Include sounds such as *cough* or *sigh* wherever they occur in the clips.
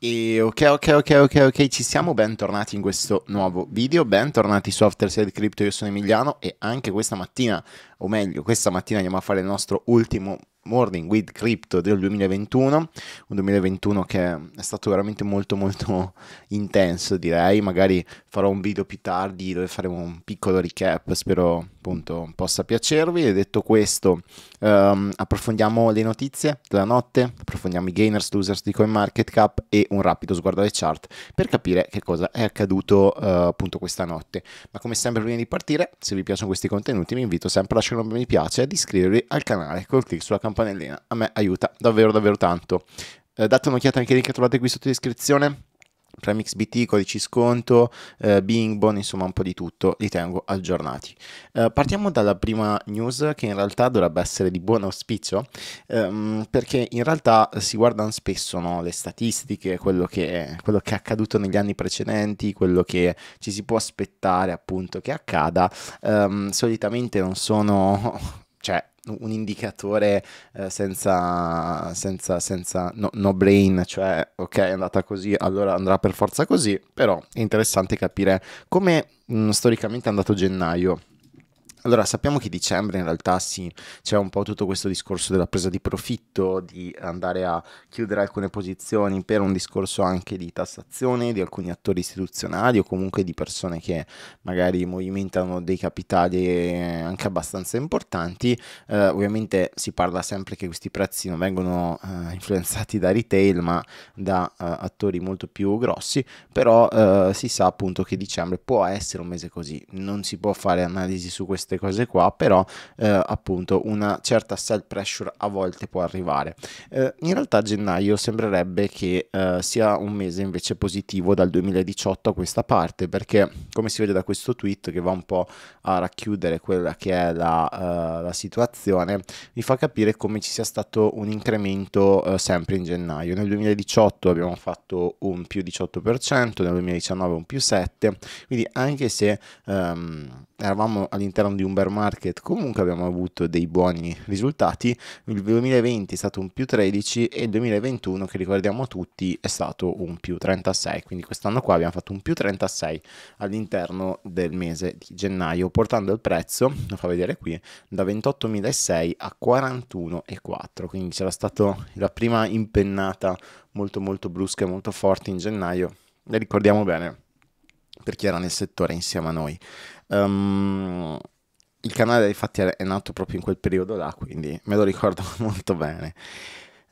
E ok, ok, ok, ok, ok, ci siamo, bentornati in questo nuovo video, bentornati su After Side Crypto, io sono Emiliano e anche questa mattina, o meglio, questa mattina andiamo a fare il nostro ultimo Morning with Crypto del 2021, un 2021 che è stato veramente molto molto *laughs* intenso direi, magari farò un video più tardi dove faremo un piccolo recap, spero appunto possa piacervi e detto questo ehm, approfondiamo le notizie della notte, approfondiamo i gainers, losers di CoinMarketCap e un rapido sguardo alle chart per capire che cosa è accaduto eh, appunto questa notte, ma come sempre prima di partire se vi piacciono questi contenuti vi invito sempre a lasciare un bel mi piace e ad iscrivervi al canale col clic sulla campanella campanellina. A me aiuta davvero davvero tanto. Eh, date un'occhiata anche ai link che trovate qui sotto in descrizione. Premix BT, codici sconto, eh, Bing Bon, insomma un po' di tutto, li tengo aggiornati. Eh, partiamo dalla prima news che in realtà dovrebbe essere di buon auspicio, ehm, perché in realtà si guardano spesso no, le statistiche, quello che, quello che, è accaduto negli anni precedenti, quello che ci si può aspettare appunto che accada. Ehm, solitamente non sono... *laughs* cioè un indicatore eh, senza, senza, senza no, no, brain, cioè ok è andata così, allora andrà per forza così, però è interessante capire come mh, mm, storicamente è andato gennaio allora, sappiamo che dicembre in realtà sì, c'è un po' tutto questo discorso della presa di profitto, di andare a chiudere alcune posizioni per un discorso anche di tassazione di alcuni attori istituzionali o comunque di persone che magari movimentano dei capitali eh, anche abbastanza importanti. Eh, ovviamente si parla sempre che questi prezzi non vengono eh, influenzati da retail, ma da eh, attori molto più grossi, però eh, si sa appunto che dicembre può essere un mese così, non si può fare analisi su queste cose qua, però eh, appunto una certa sell pressure a volte può arrivare. Eh, in realtà gennaio sembrerebbe che eh, sia un mese invece positivo dal 2018 a questa parte, perché come si vede da questo tweet che va un po' a racchiudere quella che è la, uh, la situazione, vi fa capire come ci sia stato un incremento uh, sempre in gennaio. Nel 2018 abbiamo fatto un più 18%, nel 2019 un più 7%, quindi anche se... Um, eravamo all'interno di un bear market, comunque abbiamo avuto dei buoni risultati. Il 2020 è stato un più 13 e il 2021, che ricordiamo tutti, è stato un più 36. Quindi quest'anno qua abbiamo fatto un più 36 all'interno del mese di gennaio, portando il prezzo, lo fa vedere qui, da 28.006 a 41.4. Quindi c'era stata la prima impennata molto molto brusca e molto forte in gennaio. Le ricordiamo bene per chi era nel settore insieme a noi. Um, il canale infatti è nato proprio in quel periodo là, quindi me lo ricordo *laughs* molto bene.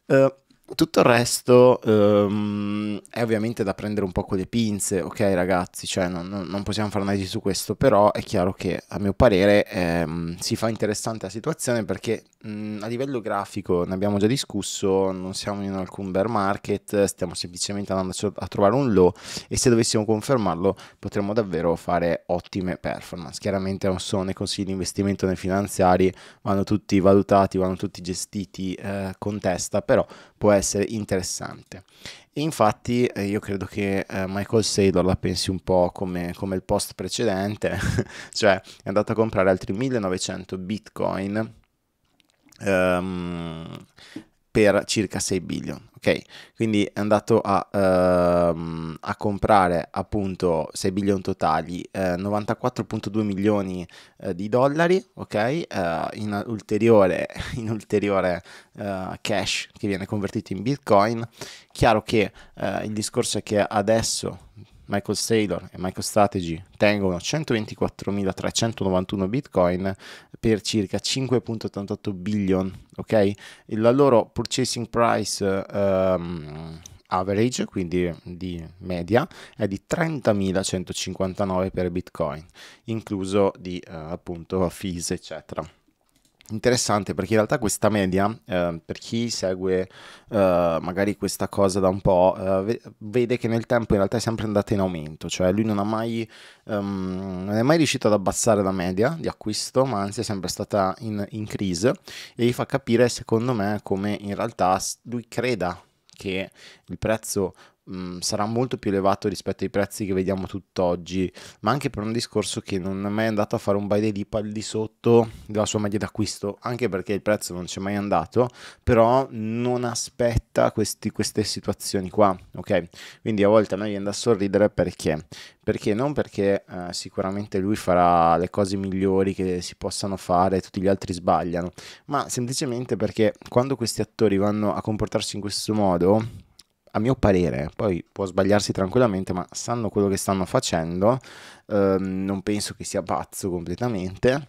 Uh, tutto il resto um, è ovviamente da prendere un po' con le pinze, ok ragazzi, cioè non, non possiamo fare analisi su questo, però è chiaro che a mio parere ehm, si fa interessante la situazione perché mh, mm, a livello grafico ne abbiamo già discusso, non siamo in alcun bear market, stiamo semplicemente andando a trovare un low e se dovessimo confermarlo potremmo davvero fare ottime performance. Chiaramente non sono nei consigli di investimento nei finanziari, vanno tutti valutati, vanno tutti gestiti eh, con testa, però può essere essere interessante. E infatti eh, io credo che eh, Michael Saylor la pensi un po' come, come il post precedente, *laughs* cioè è andato a comprare altri 1900 bitcoin. Um, per circa 6 billion. Ok, quindi è andato a, uh, a comprare appunto 6 billion totali, eh, 94,2 milioni eh, di dollari, ok, eh, in ulteriore, *laughs* in ulteriore eh, cash che viene convertito in bitcoin. Chiaro che eh, il discorso è che adesso Michael Saylor e MicroStrategy tengono 124.391 bitcoin per circa 5.88 billion, ok? La loro purchasing price um, average, quindi di media, è di 30.159 per bitcoin, incluso di uh, appunto fees, eccetera interessante perché in realtà questa media, eh, per chi segue eh, magari questa cosa da un po', eh, vede che nel tempo in realtà è sempre andata in aumento, cioè lui non, ha mai, um, non è mai riuscito ad abbassare la media di acquisto, ma anzi è sempre stata in, in crisi e gli fa capire secondo me come in realtà lui creda che il prezzo mh, mm, sarà molto più elevato rispetto ai prezzi che vediamo tutt'oggi, ma anche per un discorso che non è mai andato a fare un buy the dip al di sotto della sua media d'acquisto, anche perché il prezzo non c'è mai andato, però non aspetta questi, queste situazioni qua, ok? Quindi a volte a me viene da sorridere perché? Perché non perché eh, sicuramente lui farà le cose migliori che si possano fare, e tutti gli altri sbagliano, ma semplicemente perché quando questi attori vanno a comportarsi in questo modo, a mio parere, poi può sbagliarsi tranquillamente, ma sanno quello che stanno facendo, ehm, non penso che sia pazzo completamente.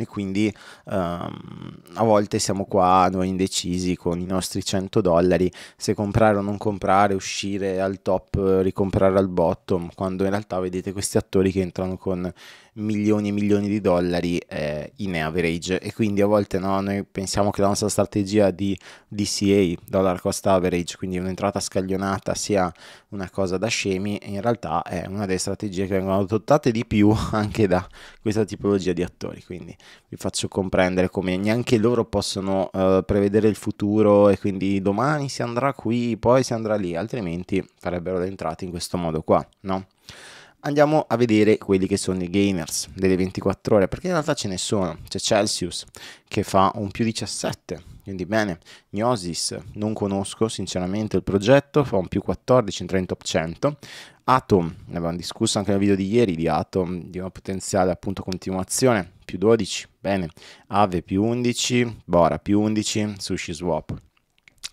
E quindi ehm, a volte siamo qua noi indecisi con i nostri 100 dollari se comprare o non comprare, uscire al top, ricomprare al bottom, quando in realtà vedete questi attori che entrano con milioni e milioni di dollari eh, in average e quindi a volte no, noi pensiamo che la nostra strategia di DCA, dollar cost average, quindi un'entrata scaglionata sia una cosa da scemi in realtà è una delle strategie che vengono adottate di più *laughs* anche da questa tipologia di attori, quindi vi faccio comprendere come neanche loro possono eh, prevedere il futuro e quindi domani si andrà qui, poi si andrà lì, altrimenti farebbero le entrate in questo modo qua, no? andiamo a vedere quelli che sono i gamers delle 24 ore, perché in realtà ce ne sono. C'è Celsius che fa un più 17, quindi bene. Gnosis, non conosco sinceramente il progetto, fa un più 14, entra in top 100. Atom, ne abbiamo discusso anche nel video di ieri di Atom, di una potenziale appunto continuazione, più 12, bene. Ave più 11, Bora più 11, Sushi Swap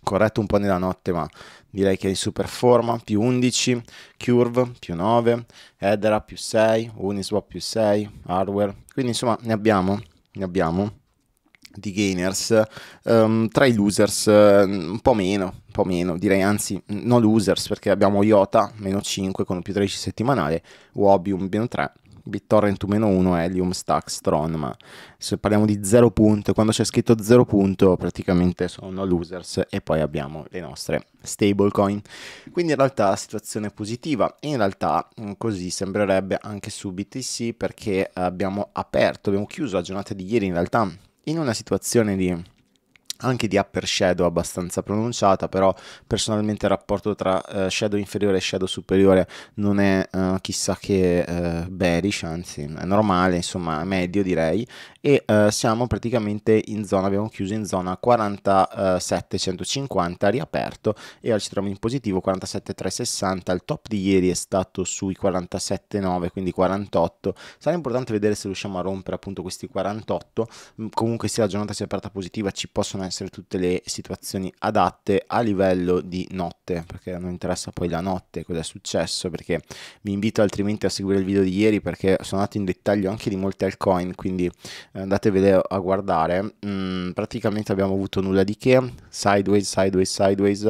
corretto un po' nella notte, ma direi che è in super forma, più 11, curve più 9, Edera più 6, Uniswap più 6, hardware, quindi insomma ne abbiamo, ne abbiamo di gainers, um, tra i losers mm, un po' meno, un po' meno, direi anzi no losers perché abbiamo Iota meno 5 con un più 13 settimanale, Wobium meno 3 BitTorrent 1 Helium Stack Strong. ma se parliamo di 0 punto, quando c'è scritto 0 punto praticamente sono losers e poi abbiamo le nostre stablecoin. Quindi in realtà la situazione è positiva e in realtà mm, così sembrerebbe anche su BTC perché abbiamo aperto, abbiamo chiuso la giornata di ieri in realtà in una situazione di anche di upper shadow abbastanza pronunciata, però personalmente il rapporto tra uh, shadow inferiore e shadow superiore non è uh, chissà che uh, bearish, anzi è normale, insomma medio direi, e siamo praticamente in zona, abbiamo chiuso in zona 47,150, riaperto e ora ci troviamo in positivo 47,360, il top di ieri è stato sui 47,9, quindi 48, sarà importante vedere se riusciamo a rompere appunto questi 48, comunque se la giornata si è aperta positiva ci possono essere essere tutte le situazioni adatte a livello di notte, perché non interessa poi la notte, cosa è successo, perché vi invito altrimenti a seguire il video di ieri perché sono andato in dettaglio anche di molte altcoin, quindi eh, andatevele a guardare. Mm, praticamente abbiamo avuto nulla di che, sideways, sideways, sideways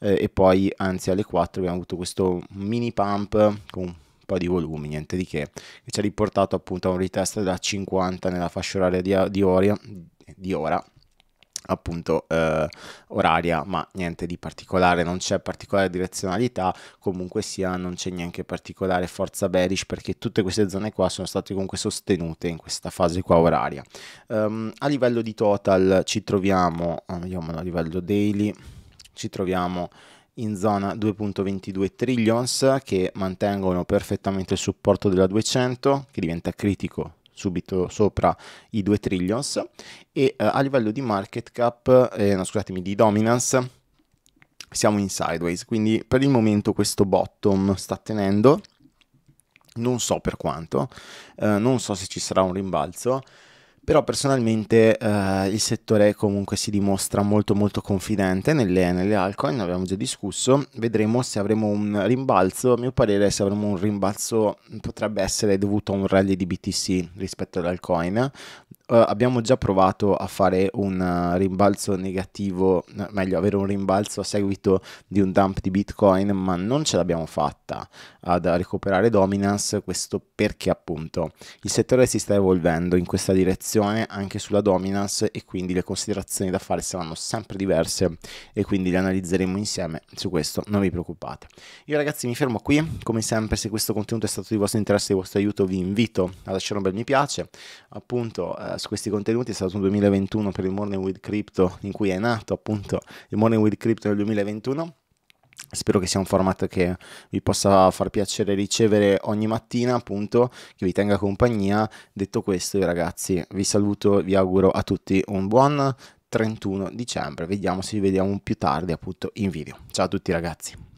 eh, e poi anzi alle 4 abbiamo avuto questo mini pump con un po' di volumi, niente di che, che ci ha riportato appunto a un ritest da 50 nella fascia oraria di, di, ora, di ora appunto eh, oraria ma niente di particolare non c'è particolare direzionalità comunque sia non c'è neanche particolare forza bearish perché tutte queste zone qua sono state comunque sostenute in questa fase qua oraria um, a livello di total ci troviamo eh, vediamolo a livello daily ci troviamo in zona 2.22 trillions che mantengono perfettamente il supporto della 200 che diventa critico subito sopra i 2 trillions e eh, a livello di market cap, eh, no, scusatemi, di dominance siamo in sideways, quindi per il momento questo bottom sta tenendo, non so per quanto, eh, non so se ci sarà un rimbalzo, però personalmente eh, il settore comunque si dimostra molto molto confidente nelle, nelle altcoin, abbiamo già discusso, vedremo se avremo un rimbalzo, a mio parere se avremo un rimbalzo potrebbe essere dovuto a un rally di BTC rispetto ad altcoin, Uh, abbiamo già provato a fare un uh, rimbalzo negativo, eh, meglio avere un rimbalzo a seguito di un dump di Bitcoin, ma non ce l'abbiamo fatta ad recuperare dominance, questo perché appunto il settore si sta evolvendo in questa direzione anche sulla dominance e quindi le considerazioni da fare saranno sempre diverse e quindi le analizzeremo insieme su questo, non vi preoccupate. Io ragazzi mi fermo qui, come sempre se questo contenuto è stato di vostro interesse e di vostro aiuto vi invito a lasciare un bel mi piace, appunto eh, su questi contenuti è stato un 2021 per il Morning with Crypto, in cui è nato appunto il Morning with Crypto nel 2021. Spero che sia un format che vi possa far piacere ricevere ogni mattina, appunto, che vi tenga compagnia. Detto questo, ragazzi, vi saluto, vi auguro a tutti un buon 31 dicembre. Vediamo se vi vediamo più tardi, appunto, in video. Ciao a tutti, ragazzi.